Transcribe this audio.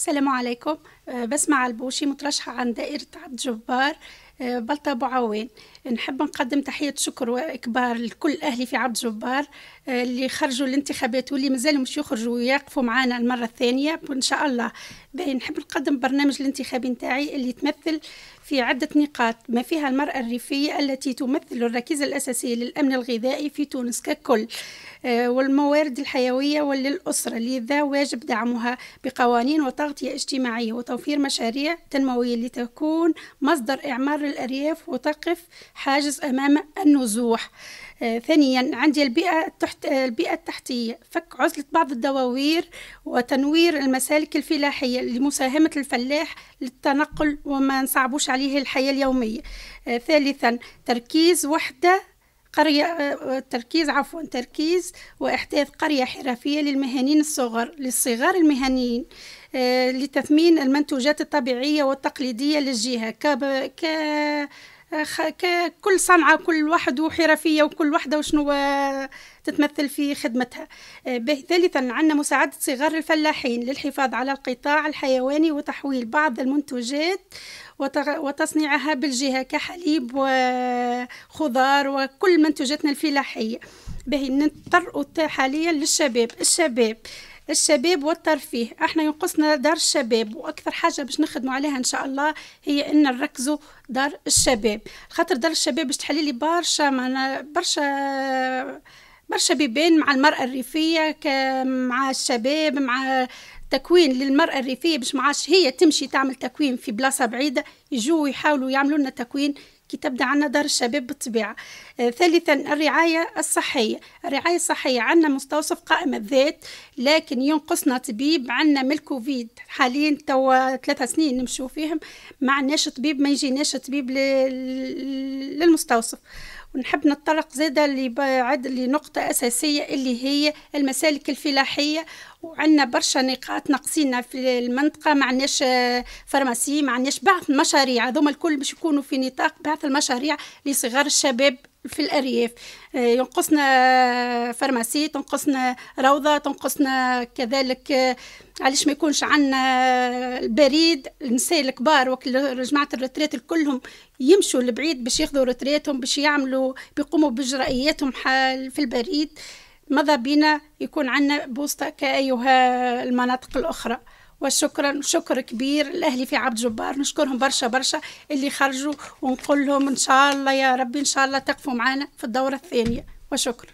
السلام عليكم أه، بسمع البوشي مترشحة عن دائرة عبد جبار آه، بلطة أبو عوين نحب نقدم تحية شكر وإكبار لكل أهلي في عبد جبار آه، اللي خرجوا الانتخابات واللي مازالوا مش يخرجوا ويقفوا معنا المرة الثانية وإن شاء الله نحب نقدم برنامج الانتخابي نتاعي اللي تمثل في عدة نقاط ما فيها المرأة الريفية التي تمثل الركيزة الأساسية للأمن الغذائي في تونس ككل آه، والموارد الحيوية وللأسرة لذا واجب دعمها بقوانين وتغطية اجتماعية وتوفير مشاريع تنموية لتكون مصدر إعمار الأرياف وتقف حاجز أمام النزوح آه، ثانيا عندي البيئة, التحت آه، البيئة التحتية فك عزلة بعض الدواوير وتنوير المسالك الفلاحية لمساهمة الفلاح للتنقل وما نصعبوش عليه الحياة اليومية آه، ثالثا تركيز وحدة قرية آه، آه، تركيز عفوا تركيز وإحداث قرية حرفية للمهنيين الصغر للصغار المهنيين آه، لتثمين المنتوجات الطبيعية والتقليدية للجهة ك كل صنعة كل واحد وحرفية وكل واحدة وشنو آه، تتمثل في خدمتها به آه، ثالثا عندنا مساعدة صغار الفلاحين للحفاظ على القطاع الحيواني وتحويل بعض المنتوجات وتصنيعها بالجهة كحليب وخضار وكل منتوجاتنا الفلاحية به نضطر حاليا للشباب الشباب الشباب والترفيه احنا ينقصنا دار الشباب واكثر حاجه باش نخدموا عليها ان شاء الله هي ان نركزوا دار الشباب خاطر دار الشباب باش تحلي لي برشا معنا برشا برشا بيبان مع المرأة الريفية مع الشباب مع تكوين للمرأة الريفية باش معاش هي تمشي تعمل تكوين في بلاصة بعيدة يجوا يحاولوا يعملوا لنا تكوين كي تبدا عندنا دار الشباب بالطبيعه آه، ثالثا الرعايه الصحيه الرعايه الصحيه عندنا مستوصف قائم الذات لكن ينقصنا طبيب عندنا من الكوفيد حاليا توا ثلاثة سنين نمشوا فيهم ما عندناش طبيب ما يجيناش طبيب للمستوصف ونحب نتطرق زادة لبعض لنقطة أساسية اللي هي المسالك الفلاحية وعندنا برشا نقاط ناقصين في المنطقة ما عندناش آه، فارماسي ما عندناش بعض المشاريع هذوما الكل باش يكونوا في نطاق بعض المشاريع لصغار الشباب في الأرياف آه، ينقصنا فارماسي تنقصنا روضة تنقصنا كذلك آه، علاش ما يكونش عندنا البريد النساء الكبار جماعة الرتريت كلهم يمشوا لبعيد باش ياخذوا رتريتهم باش يعملوا بيقوموا بإجراءاتهم في البريد ماذا بينا يكون عندنا بوسطة كأيها المناطق الأخرى وشكرا شكر كبير لاهلي في عبد جبار نشكرهم برشا برشا اللي خرجوا ونقول لهم ان شاء الله يا ربي ان شاء الله تقفوا معنا في الدوره الثانيه وشكرا